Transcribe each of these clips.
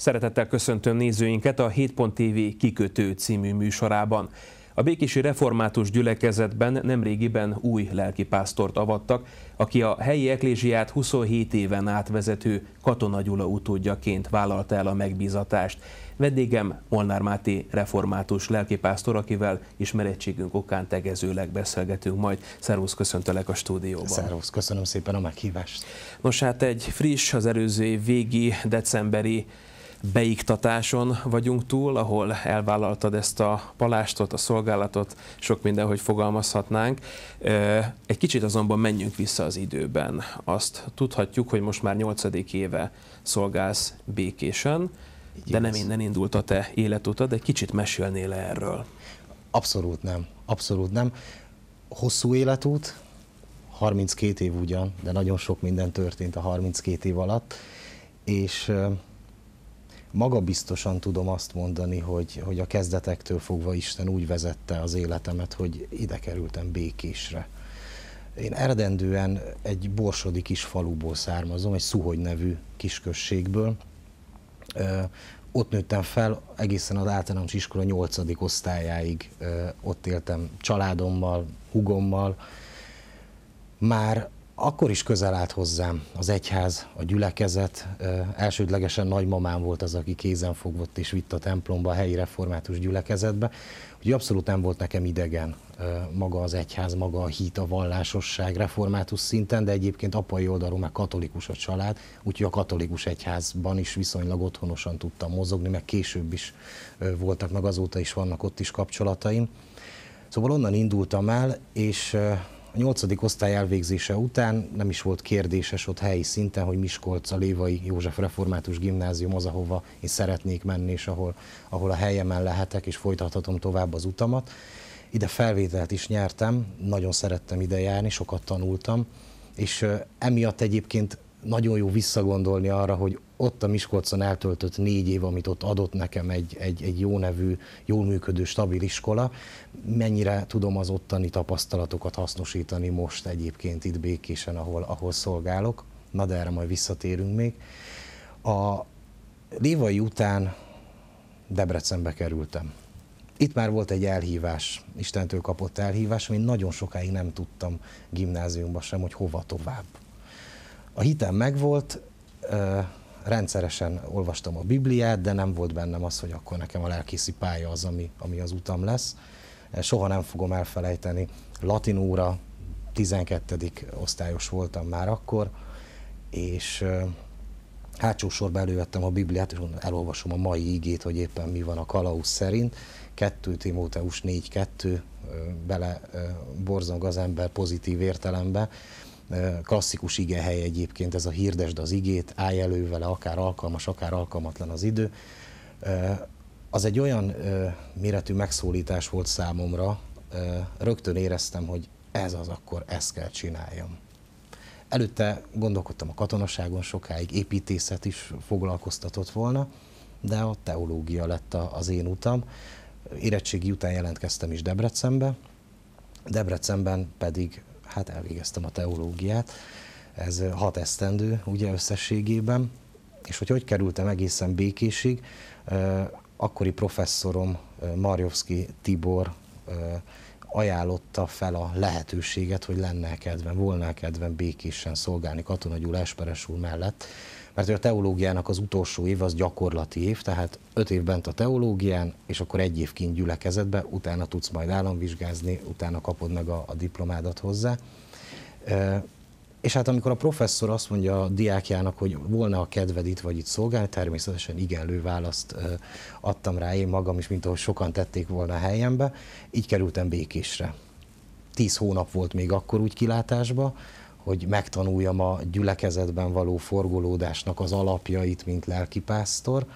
Szeretettel köszöntöm nézőinket a 7.tv kikötő című műsorában. A Békési Református Gyülekezetben nemrégiben új lelkipásztort avattak, aki a helyi eklésiát 27 éven átvezető Katona Gyula utódjaként vállalta el a megbízatást. Vendégem Molnár Máté református lelkipásztor, akivel ismerettségünk okán tegezőleg beszélgetünk majd. Szervusz, köszöntelek a stúdióban. Szervusz, köszönöm szépen a meghívást. Nos hát egy friss, az előző év végi, decemberi beiktatáson vagyunk túl, ahol elvállaltad ezt a palástot, a szolgálatot, sok minden, hogy fogalmazhatnánk. Egy kicsit azonban menjünk vissza az időben. Azt tudhatjuk, hogy most már nyolcadik éve szolgálsz békésen, de nem innen indult a te életutad, egy kicsit mesélnél -e erről? Abszolút nem, abszolút nem. Hosszú életút, 32 év ugyan, de nagyon sok minden történt a 32 év alatt, és magabiztosan tudom azt mondani, hogy, hogy a kezdetektől fogva Isten úgy vezette az életemet, hogy ide kerültem békésre. Én eredendően egy borsodi kis faluból származom, egy Szuhogy nevű kiskösségből. Ö, ott nőttem fel egészen az általános iskola 8. osztályáig. Ö, ott éltem családommal, hugommal. Már akkor is közel állt hozzám az egyház, a gyülekezet. Elsődlegesen nagymamám volt az, aki kézen fogott és vitt a templomba, a helyi református gyülekezetbe. Úgyhogy abszolút nem volt nekem idegen maga az egyház, maga a hit, a vallásosság református szinten, de egyébként apai oldalról már katolikus a család, úgyhogy a katolikus egyházban is viszonylag otthonosan tudtam mozogni, meg később is voltak, meg azóta is vannak ott is kapcsolataim. Szóval onnan indultam el, és a nyolcadik osztály elvégzése után nem is volt kérdéses ott helyi szinten, hogy Miskolc a Lévai József Református Gimnázium az, ahova én szeretnék menni, és ahol, ahol a helyemen lehetek, és folytathatom tovább az utamat. Ide felvételt is nyertem, nagyon szerettem ide járni, sokat tanultam, és emiatt egyébként nagyon jó visszagondolni arra, hogy ott a Miskolcon eltöltött négy év, amit ott adott nekem egy, egy, egy jó nevű, jól működő, stabil iskola, mennyire tudom az ottani tapasztalatokat hasznosítani most egyébként itt Békésen, ahol, ahol szolgálok. Na de erre majd visszatérünk még. A Lévai után Debrecenbe kerültem. Itt már volt egy elhívás, Istentől kapott elhívás, amit nagyon sokáig nem tudtam gimnáziumban sem, hogy hova tovább a hitem megvolt, rendszeresen olvastam a Bibliát, de nem volt bennem az, hogy akkor nekem a lelkészi pálya az, ami, ami az utam lesz. Soha nem fogom elfelejteni. Latin óra 12. osztályos voltam már akkor, és hátsó sorba elővettem a Bibliát, és elolvasom a mai ígét, hogy éppen mi van a kalauz szerint. 2 Timóteus 4.2 bele borzong az ember pozitív értelembe, klasszikus hely egyébként ez a hirdesd az igét, állj elő vele, akár alkalmas, akár alkalmatlan az idő. Az egy olyan méretű megszólítás volt számomra, rögtön éreztem, hogy ez az, akkor ezt kell csináljam. Előtte gondolkodtam a katonaságon sokáig, építészet is foglalkoztatott volna, de a teológia lett az én utam. Érettségi után jelentkeztem is Debrecenbe, Debrecenben pedig hát elvégeztem a teológiát, ez hat esztendő ugye összességében, és hogy hogy kerültem egészen békésig, akkori professzorom Marjovszki Tibor ajánlotta fel a lehetőséget, hogy lenne kedvem, volna kedvem békésen szolgálni Katona Gyula Esperes úr mellett, mert a teológiának az utolsó év az gyakorlati év, tehát öt év bent a teológián, és akkor egy év kint gyülekezetbe, utána tudsz majd államvizsgázni, utána kapod meg a, a diplomádat hozzá. És hát amikor a professzor azt mondja a diákjának, hogy volna a kedved itt vagy itt szolgálni, természetesen igenlő választ adtam rá én magam is, mint ahogy sokan tették volna a helyembe, így kerültem Békésre. Tíz hónap volt még akkor úgy kilátásba, hogy megtanuljam a gyülekezetben való forgolódásnak az alapjait, mint lelkipásztor,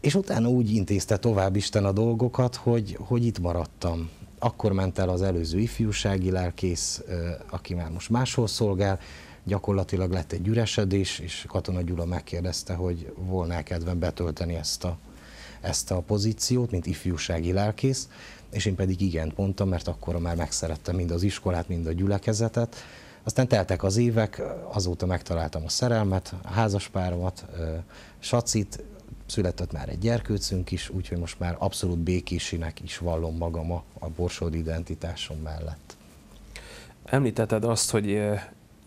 és utána úgy intézte tovább Isten a dolgokat, hogy, hogy itt maradtam. Akkor ment el az előző ifjúsági lelkész, aki már most máshol szolgál, gyakorlatilag lett egy üresedés, és Katona Gyula megkérdezte, hogy volna kedvem betölteni ezt a, ezt a pozíciót, mint ifjúsági lelkész, és én pedig igen mondtam, mert akkor már megszerettem mind az iskolát, mind a gyülekezetet, aztán teltek az évek, azóta megtaláltam a szerelmet, a házaspáromat, Sacit, született már egy gyerkőcünk is, úgyhogy most már abszolút békésinek is vallom magam a, a borsod identitásom mellett. Említetted azt, hogy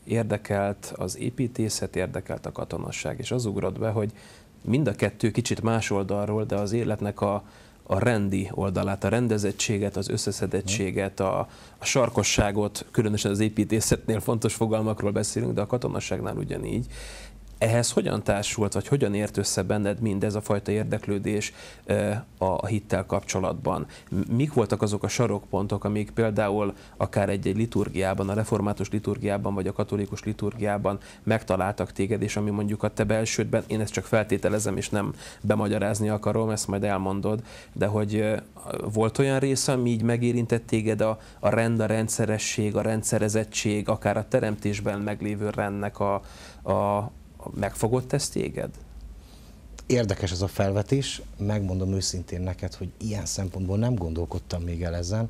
érdekelt az építészet, érdekelt a katonasság, és az ugrott be, hogy mind a kettő kicsit más oldalról, de az életnek a a rendi oldalát, a rendezettséget, az összeszedettséget, a, a sarkosságot, különösen az építészetnél fontos fogalmakról beszélünk, de a katonasságnál ugyanígy. Ehhez hogyan társult, vagy hogyan ért össze benned mindez a fajta érdeklődés eh, a hittel kapcsolatban? Mik voltak azok a sarokpontok, amik például akár egy, egy liturgiában, a református liturgiában, vagy a katolikus liturgiában megtaláltak téged, és ami mondjuk a te belsődben, én ezt csak feltételezem, és nem bemagyarázni akarom, ezt majd elmondod, de hogy eh, volt olyan része, ami így megérintett téged a, a rend, a rendszeresség, a rendszerezettség, akár a teremtésben meglévő rendnek a, a, megfogott ez téged? Érdekes ez a felvetés, megmondom őszintén neked, hogy ilyen szempontból nem gondolkodtam még el ezen,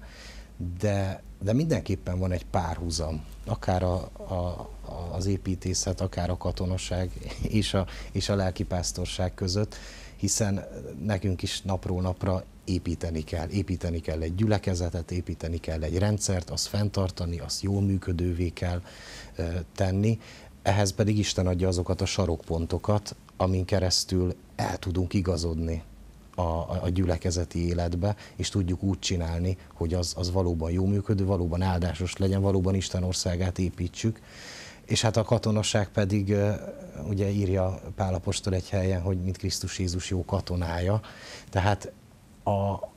de, de mindenképpen van egy párhuzam, akár a, a, az építészet, akár a katonaság és a, és a lelkipásztorság között, hiszen nekünk is napról napra építeni kell. Építeni kell egy gyülekezetet, építeni kell egy rendszert, azt fenntartani, azt jól működővé kell tenni ehhez pedig Isten adja azokat a sarokpontokat, amin keresztül el tudunk igazodni a, a gyülekezeti életbe, és tudjuk úgy csinálni, hogy az, az valóban jó működő, valóban áldásos legyen, valóban Isten országát építsük. És hát a katonaság pedig, ugye írja Pálapostól egy helyen, hogy mint Krisztus Jézus jó katonája, tehát a,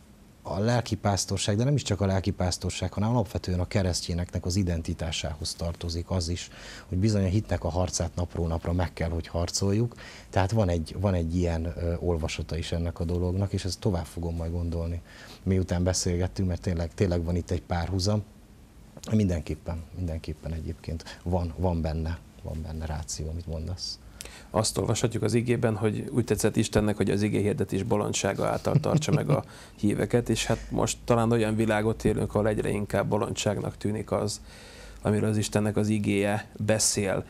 a lelkipásztorság, de nem is csak a lelkipásztorság, hanem alapvetően a keresztjéneknek az identitásához tartozik az is, hogy bizony a hitnek a harcát napról napra meg kell, hogy harcoljuk. Tehát van egy, van egy ilyen ö, olvasata is ennek a dolognak, és ezt tovább fogom majd gondolni, miután beszélgettünk, mert tényleg, tényleg van itt egy párhuzam. Mindenképpen, mindenképpen egyébként van, van benne, van benne ráció, amit mondasz azt olvashatjuk az igében, hogy úgy tetszett Istennek, hogy az igé hirdetés bolondsága által tartsa meg a híveket, és hát most talán olyan világot élünk, ahol egyre inkább bolondságnak tűnik az, amiről az Istennek az igéje beszél.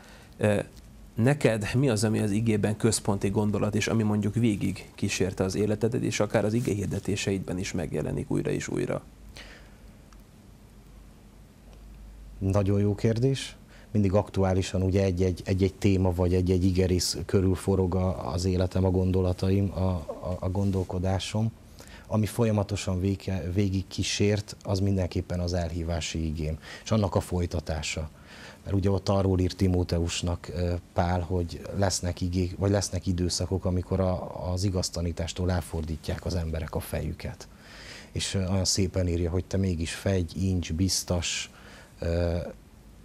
Neked mi az, ami az igében központi gondolat, és ami mondjuk végig kísérte az életedet, és akár az ige hirdetéseidben is megjelenik újra és újra? Nagyon jó kérdés mindig aktuálisan ugye egy-egy, egy-egy téma vagy egy-egy igerész körül forog a, az életem, a gondolataim, a, a, a gondolkodásom. Ami folyamatosan vége, végig kísért, az mindenképpen az elhívási igém, és annak a folytatása. Mert ugye ott arról írt Timóteusnak Pál, hogy lesznek, igék, vagy lesznek időszakok, amikor a, az igaztanítástól elfordítják az emberek a fejüket. És olyan szépen írja, hogy te mégis fegy, incs, biztos,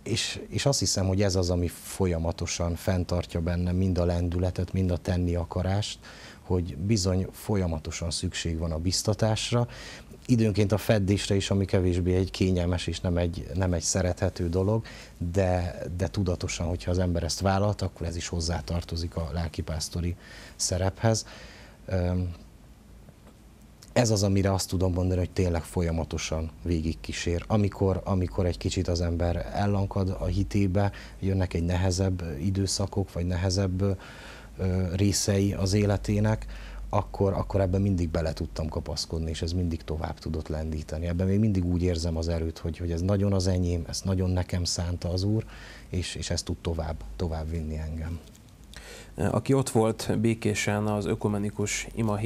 és, és azt hiszem, hogy ez az, ami folyamatosan fenntartja benne mind a lendületet, mind a tenni akarást, hogy bizony folyamatosan szükség van a biztatásra, időnként a feddésre is, ami kevésbé egy kényelmes és nem egy, nem egy szerethető dolog, de, de tudatosan, hogyha az ember ezt vállalt, akkor ez is hozzátartozik a lelkipásztori szerephez ez az, amire azt tudom mondani, hogy tényleg folyamatosan végigkísér. Amikor, amikor egy kicsit az ember ellankad a hitébe, jönnek egy nehezebb időszakok, vagy nehezebb ö, részei az életének, akkor, akkor ebben mindig bele tudtam kapaszkodni, és ez mindig tovább tudott lendíteni. Ebben még mindig úgy érzem az erőt, hogy, hogy ez nagyon az enyém, ez nagyon nekem szánta az Úr, és, és ezt tud tovább, tovább vinni engem. Aki ott volt békésen az ökumenikus ima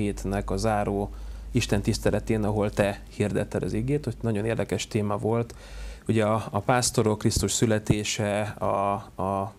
a záró Isten tiszteletén, ahol te hirdetted az igét, hogy nagyon érdekes téma volt. Ugye a, a pásztorok, Krisztus születése, a, a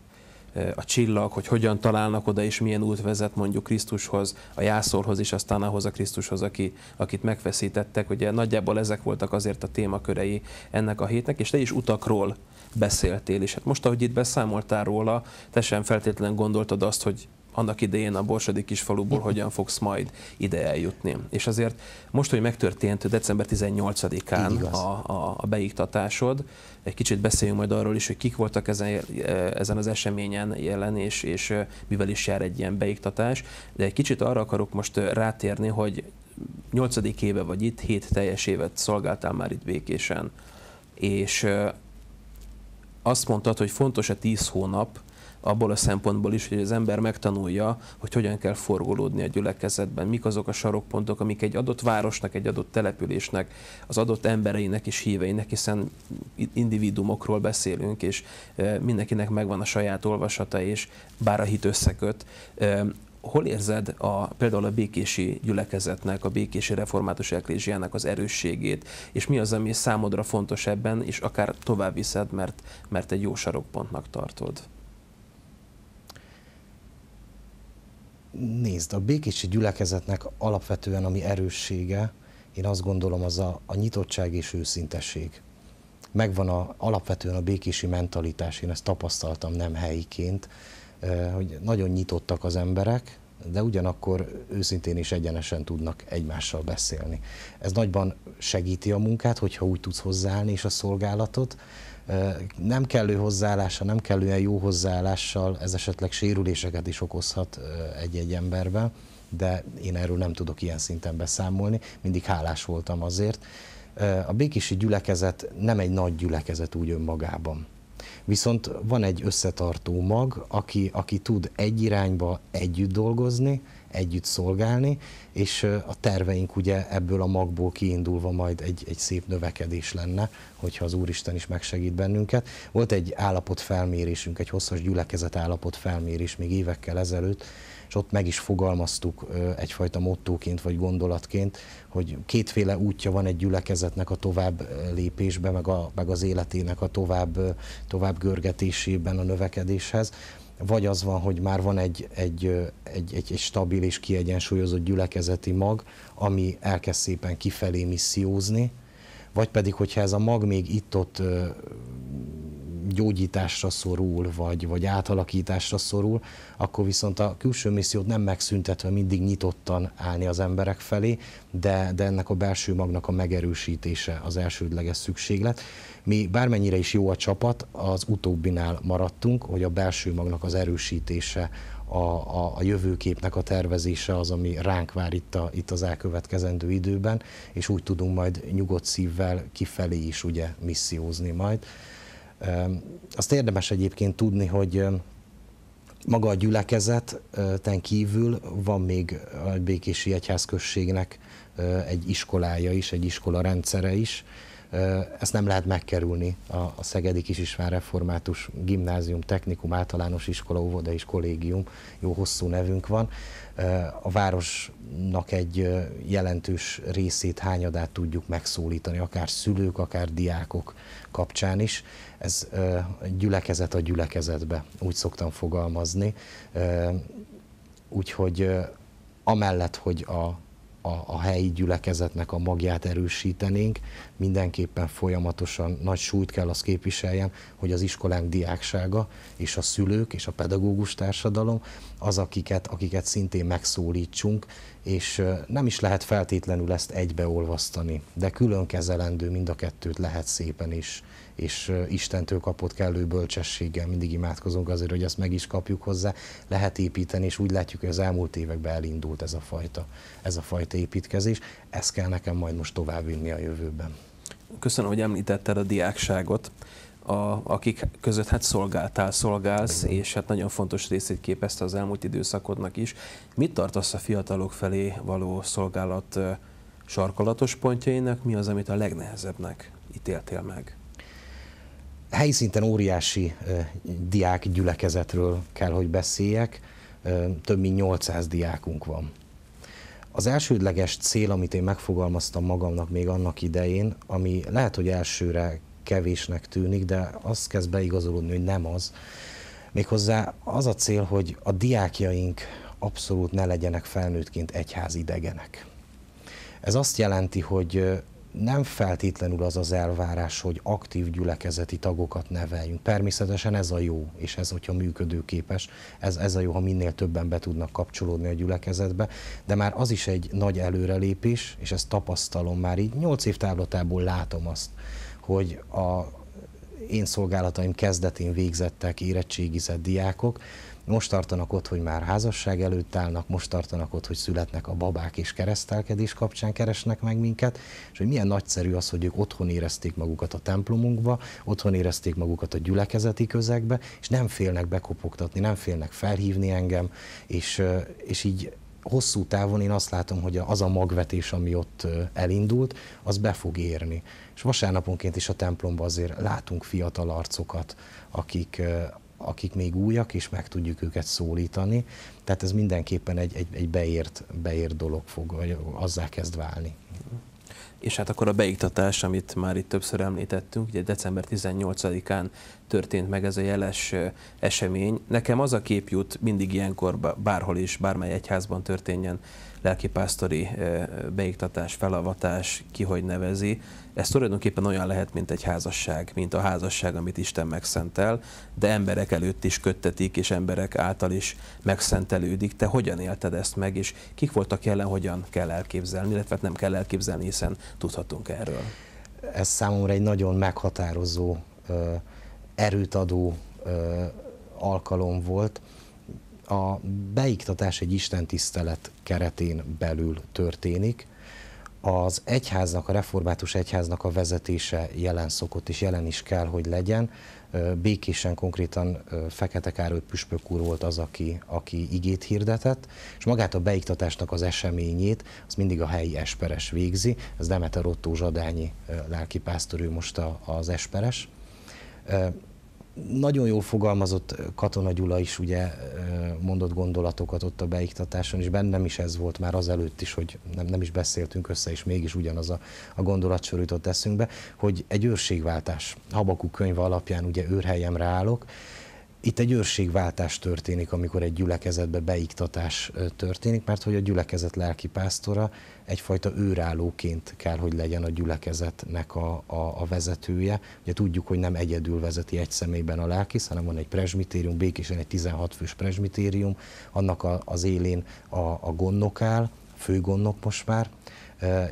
a csillag, hogy hogyan találnak oda, és milyen út vezet mondjuk Krisztushoz, a jászorhoz, és aztán ahhoz a Krisztushoz, aki, akit megfeszítettek. Ugye nagyjából ezek voltak azért a témakörei ennek a hétnek, és te is utakról beszéltél, és hát most, ahogy itt beszámoltál róla, te sem feltétlenül gondoltad azt, hogy annak idején a Borsodi kisfaluból mhm. hogyan fogsz majd ide eljutni. És azért most, hogy megtörtént december 18-án a, a, a beiktatásod, egy kicsit beszéljünk majd arról is, hogy kik voltak ezen, e, ezen az eseményen jelen, és, és e, mivel is jár egy ilyen beiktatás, de egy kicsit arra akarok most e, rátérni, hogy 8. éve vagy itt, 7 teljes évet szolgáltál már itt békésen, és azt mondtad, hogy fontos a 10 hónap, abból a szempontból is, hogy az ember megtanulja, hogy hogyan kell forgolódni a gyülekezetben, mik azok a sarokpontok, amik egy adott városnak, egy adott településnek, az adott embereinek és híveinek, hiszen individumokról beszélünk, és mindenkinek megvan a saját olvasata, és bár a hit összeköt, hol érzed a, például a békési gyülekezetnek, a békési református eklésiának az erősségét, és mi az, ami számodra fontos ebben, és akár tovább viszed, mert, mert egy jó sarokpontnak tartod? Nézd, a békési gyülekezetnek alapvetően ami erőssége, én azt gondolom, az a, a nyitottság és őszintesség. Megvan a, alapvetően a békési mentalitás, én ezt tapasztaltam nem helyiként, eh, hogy nagyon nyitottak az emberek, de ugyanakkor őszintén is egyenesen tudnak egymással beszélni. Ez nagyban segíti a munkát, hogyha úgy tudsz hozzáállni és a szolgálatot. Nem kellő hozzáállása, nem kellően jó hozzáállással ez esetleg sérüléseket is okozhat egy-egy emberben, de én erről nem tudok ilyen szinten beszámolni. Mindig hálás voltam azért. A békési gyülekezet nem egy nagy gyülekezet úgy önmagában. Viszont van egy összetartó mag, aki, aki tud egy irányba együtt dolgozni, együtt szolgálni, és a terveink ugye ebből a magból kiindulva majd egy, egy szép növekedés lenne, hogyha az Úristen is megsegít bennünket. Volt egy állapotfelmérésünk, egy hosszas gyülekezet állapotfelmérés még évekkel ezelőtt, és ott meg is fogalmaztuk egyfajta mottóként vagy gondolatként, hogy kétféle útja van egy gyülekezetnek a tovább lépésbe, meg, a, meg az életének a tovább, tovább görgetésében a növekedéshez vagy az van, hogy már van egy, egy, egy, egy, egy stabil és kiegyensúlyozott gyülekezeti mag, ami elkezd szépen kifelé missziózni, vagy pedig, hogyha ez a mag még itt-ott gyógyításra szorul, vagy, vagy átalakításra szorul, akkor viszont a külső missziót nem megszüntetve mindig nyitottan állni az emberek felé, de, de ennek a belső magnak a megerősítése az elsődleges szükséglet. Mi bármennyire is jó a csapat, az utóbbinál maradtunk, hogy a belső magnak az erősítése a, a, a jövőképnek a tervezése az, ami ránk vár itt, a, itt az elkövetkezendő időben, és úgy tudunk majd nyugodt szívvel kifelé is ugye missziózni majd. Azt érdemes egyébként tudni, hogy maga a gyülekezeten kívül van még a Békési Egyházközségnek egy iskolája is, egy iskola rendszere is, ezt nem lehet megkerülni a, a Szegedi Kisisván Református Gimnázium, Technikum, Általános Iskola, Óvoda és Kollégium, jó hosszú nevünk van. A városnak egy jelentős részét, hányadát tudjuk megszólítani, akár szülők, akár diákok kapcsán is. Ez gyülekezet a gyülekezetbe, úgy szoktam fogalmazni. Úgyhogy amellett, hogy a a, a helyi gyülekezetnek a magját erősítenénk. Mindenképpen folyamatosan nagy súlyt kell az képviseljen, hogy az iskolánk diáksága és a szülők és a pedagógus társadalom az, akiket, akiket szintén megszólítsunk, és nem is lehet feltétlenül ezt egybeolvasztani, de külön kezelendő mind a kettőt lehet szépen is, és Istentől kapott kellő bölcsességgel mindig imádkozunk azért, hogy ezt meg is kapjuk hozzá, lehet építeni, és úgy látjuk, hogy az elmúlt években elindult ez a fajta, ez a fajta építkezés. Ezt kell nekem majd most vinni a jövőben. Köszönöm, hogy említetted a diákságot a, akik között hát szolgáltál, szolgálsz, és hát nagyon fontos részét képezte az elmúlt időszakodnak is. Mit tartasz a fiatalok felé való szolgálat sarkalatos pontjainak, mi az, amit a legnehezebbnek ítéltél meg? Helyi szinten óriási eh, diák gyülekezetről kell, hogy beszéljek. Eh, több mint 800 diákunk van. Az elsődleges cél, amit én megfogalmaztam magamnak még annak idején, ami lehet, hogy elsőre kevésnek tűnik, de az kezd beigazolódni, hogy nem az. Méghozzá az a cél, hogy a diákjaink abszolút ne legyenek felnőttként egyház idegenek. Ez azt jelenti, hogy nem feltétlenül az az elvárás, hogy aktív gyülekezeti tagokat neveljünk. Természetesen ez a jó, és ez, hogyha működőképes, ez, ez a jó, ha minél többen be tudnak kapcsolódni a gyülekezetbe, de már az is egy nagy előrelépés, és ezt tapasztalom már így, nyolc év távlatából látom azt, hogy a én szolgálataim kezdetén végzettek, érettségizett diákok, most tartanak ott, hogy már házasság előtt állnak, most tartanak ott, hogy születnek a babák és keresztelkedés kapcsán keresnek meg minket, és hogy milyen nagyszerű az, hogy ők otthon érezték magukat a templomunkba, otthon érezték magukat a gyülekezeti közegbe, és nem félnek bekopogtatni, nem félnek felhívni engem, és, és így hosszú távon én azt látom, hogy az a magvetés, ami ott elindult, az be fog érni. És vasárnaponként is a templomban azért látunk fiatal arcokat, akik, akik még újak, és meg tudjuk őket szólítani. Tehát ez mindenképpen egy, egy, egy beért, beért dolog fog, vagy azzá kezd válni. És hát akkor a beiktatás, amit már itt többször említettünk, ugye december 18-án történt meg ez a jeles esemény. Nekem az a kép jut mindig ilyenkor, bárhol is, bármely egyházban történjen, lelkipásztori beiktatás, felavatás, ki hogy nevezi, ez tulajdonképpen olyan lehet, mint egy házasság, mint a házasság, amit Isten megszentel, de emberek előtt is köttetik, és emberek által is megszentelődik. Te hogyan élted ezt meg, és kik voltak jelen, hogyan kell elképzelni, illetve hát nem kell elképzelni, hiszen tudhatunk erről. Ez számomra egy nagyon meghatározó, erőt adó alkalom volt a beiktatás egy istentisztelet keretén belül történik, az egyháznak, a református egyháznak a vezetése jelen szokott és jelen is kell, hogy legyen. Békésen konkrétan Fekete Károly püspök úr volt az, aki, aki igét hirdetett, és magát a beiktatásnak az eseményét, az mindig a helyi esperes végzi, ez Demeter Otto Zsadányi lelkipásztor, ő most a, az esperes nagyon jól fogalmazott Katona Gyula is ugye mondott gondolatokat ott a beiktatáson, és bennem is ez volt már azelőtt is, hogy nem, nem is beszéltünk össze, és mégis ugyanaz a, a gondolat sorított eszünkbe, hogy egy őrségváltás. habakú könyve alapján ugye őrhelyemre állok, itt egy őrségváltás történik, amikor egy gyülekezetbe beiktatás történik, mert hogy a gyülekezet lelkipásztora egyfajta őrállóként kell, hogy legyen a gyülekezetnek a, a, a vezetője. Ugye tudjuk, hogy nem egyedül vezeti egy személyben a lelkész, hanem van egy presbitérium, békésen egy 16 fős presbitérium, annak a, az élén a, a gondnok áll, főgondnok most már,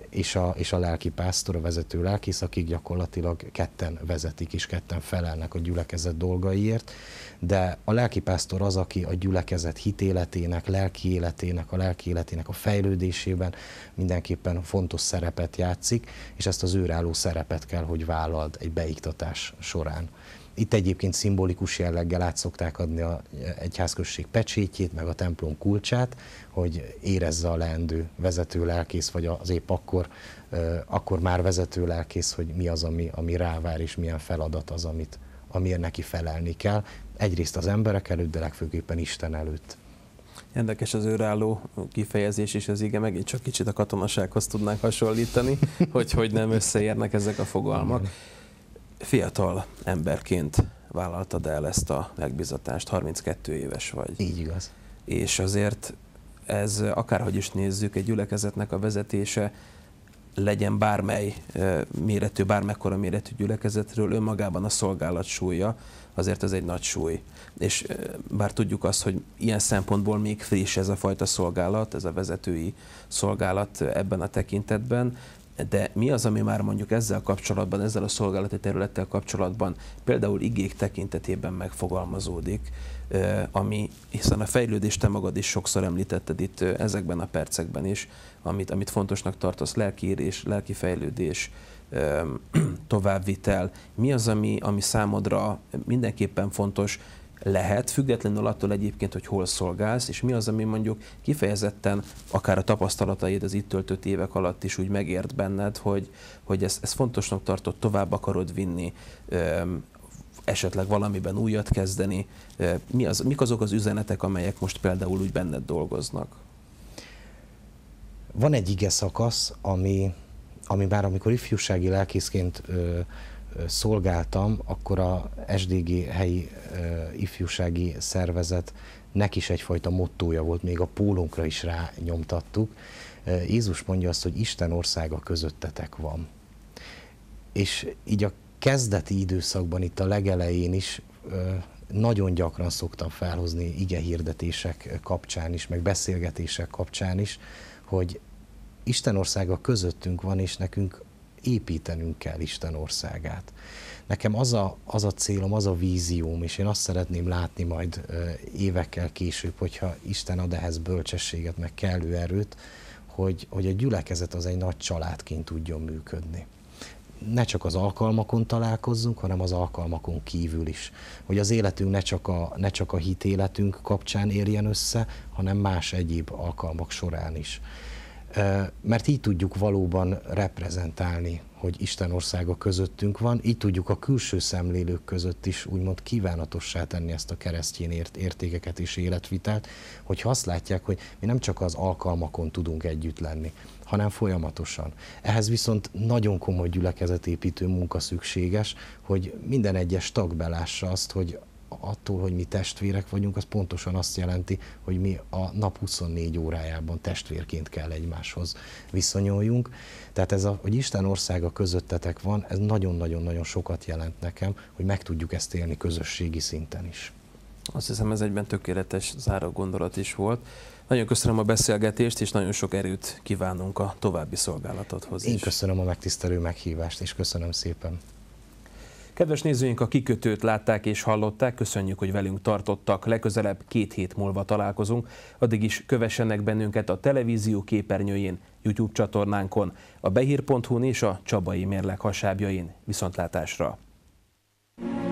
és a, és a lelki pásztor, a vezető lelkész, akik gyakorlatilag ketten vezetik és ketten felelnek a gyülekezet dolgaiért, de a lelki pásztor az, aki a gyülekezet hitéletének, lelki életének, a lelki életének a fejlődésében mindenképpen fontos szerepet játszik, és ezt az őrálló szerepet kell, hogy vállald egy beiktatás során. Itt egyébként szimbolikus jelleggel át szokták adni a egyházközség pecsétjét, meg a templom kulcsát, hogy érezze a leendő vezető lelkész, vagy az épp akkor, akkor már vezető lelkész, hogy mi az, ami, ami rávár, és milyen feladat az, amit, amiért neki felelni kell. Egyrészt az emberek előtt, de legfőképpen Isten előtt. Érdekes az őrálló kifejezés is az ige, megint csak kicsit a katonasághoz tudnánk hasonlítani, hogy hogy nem összeérnek ezek a fogalmak fiatal emberként vállaltad el ezt a megbizatást, 32 éves vagy. Így igaz. És azért ez akárhogy is nézzük, egy gyülekezetnek a vezetése legyen bármely méretű, bármekkora méretű gyülekezetről önmagában a szolgálat súlya, azért ez egy nagy súly. És bár tudjuk azt, hogy ilyen szempontból még friss ez a fajta szolgálat, ez a vezetői szolgálat ebben a tekintetben, de mi az, ami már mondjuk ezzel kapcsolatban, ezzel a szolgálati területtel kapcsolatban például igék tekintetében megfogalmazódik, ami, hiszen a fejlődést te magad is sokszor említetted itt ezekben a percekben is, amit, amit fontosnak tartasz, lelkiírés, fejlődés továbbvitel. Mi az, ami, ami számodra mindenképpen fontos, lehet, függetlenül attól egyébként, hogy hol szolgálsz, és mi az, ami mondjuk kifejezetten akár a tapasztalataid az itt töltött évek alatt is úgy megért benned, hogy, hogy ezt, ezt fontosnak tartod, tovább akarod vinni, esetleg valamiben újat kezdeni. Mi az, mik azok az üzenetek, amelyek most például úgy benned dolgoznak? Van egy ige szakasz, ami, ami már amikor ifjúsági lelkészként ö, szolgáltam, akkor a SDG helyi ifjúsági szervezet nek is egyfajta mottója volt, még a pólunkra is rányomtattuk. Jézus mondja azt, hogy Isten országa közöttetek van. És így a kezdeti időszakban, itt a legelején is nagyon gyakran szoktam felhozni ige hirdetések kapcsán is, meg beszélgetések kapcsán is, hogy Isten országa közöttünk van, és nekünk építenünk kell Isten országát. Nekem az a, az a célom, az a vízióm, és én azt szeretném látni majd évekkel később, hogyha Isten ad ehhez bölcsességet, meg kellő erőt, hogy, hogy a gyülekezet az egy nagy családként tudjon működni ne csak az alkalmakon találkozzunk, hanem az alkalmakon kívül is. Hogy az életünk ne csak a, ne csak a életünk kapcsán érjen össze, hanem más egyéb alkalmak során is mert így tudjuk valóban reprezentálni, hogy Isten országa közöttünk van, így tudjuk a külső szemlélők között is úgymond kívánatossá tenni ezt a keresztjén ért értékeket és életvitát, hogy azt látják, hogy mi nem csak az alkalmakon tudunk együtt lenni, hanem folyamatosan. Ehhez viszont nagyon komoly gyülekezetépítő munka szükséges, hogy minden egyes tag belássa azt, hogy attól, hogy mi testvérek vagyunk, az pontosan azt jelenti, hogy mi a nap 24 órájában testvérként kell egymáshoz viszonyuljunk. Tehát ez, a, hogy Isten országa közöttetek van, ez nagyon-nagyon-nagyon sokat jelent nekem, hogy meg tudjuk ezt élni közösségi szinten is. Azt hiszem ez egyben tökéletes záró gondolat is volt. Nagyon köszönöm a beszélgetést, és nagyon sok erőt kívánunk a további szolgálatodhoz. Én is. köszönöm a megtisztelő meghívást, és köszönöm szépen. Kedves nézőink, a kikötőt látták és hallották, köszönjük, hogy velünk tartottak. Legközelebb két hét múlva találkozunk, addig is kövessenek bennünket a televízió képernyőjén, YouTube csatornánkon, a behír.hu-n és a Csabai Mérleg hasábjain. Viszontlátásra! thank you